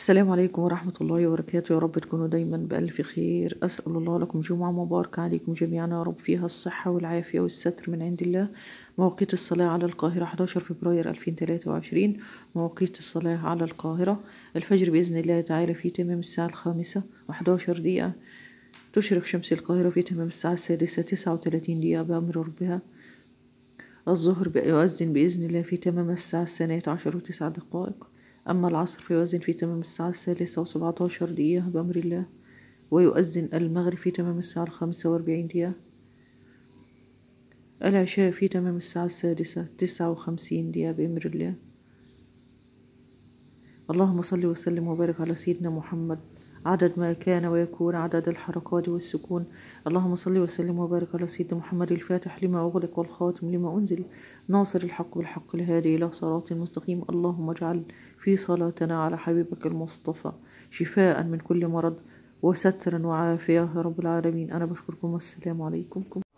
السلام عليكم ورحمة الله وبركاته يا رب تكونوا دايما بألف خير أسأل الله لكم جمعة مباركة عليكم جميعا يا رب فيها الصحة والعافية والستر من عند الله مواقيت الصلاة على القاهرة 11 فبراير 2023 مواقيت الصلاة على القاهرة الفجر بإذن الله تعالى في تمام الساعة و11 دقيقة تشرق شمس القاهرة في تمام الساعة السادسة 39 دقيقة بأمر ربها الظهر يؤذن بإذن الله في تمام الساعة الثانية عشر وتسع دقائق أما العصر فيؤذن في تمام الساعة الثالثة وسبعتاشر دقيقة بأمر الله ويؤذن المغرب في تمام الساعة الخامسة وأربعين دقيقة العشاء في تمام الساعة السادسة تسعة وخمسين دقيقة بأمر الله اللهم صل وسلم وبارك على سيدنا محمد عدد ما كان ويكون عدد الحركات والسكون اللهم صل وسلم وبارك على سيدنا محمد الفاتح لما أغلق والخاتم لما أنزل ناصر الحق بالحق الهادي إلى صراط مستقيم اللهم اجعل في صلاتنا على حبيبك المصطفى شفاء من كل مرض وسترا وعافية يا رب العالمين أنا بشكركم والسلام عليكم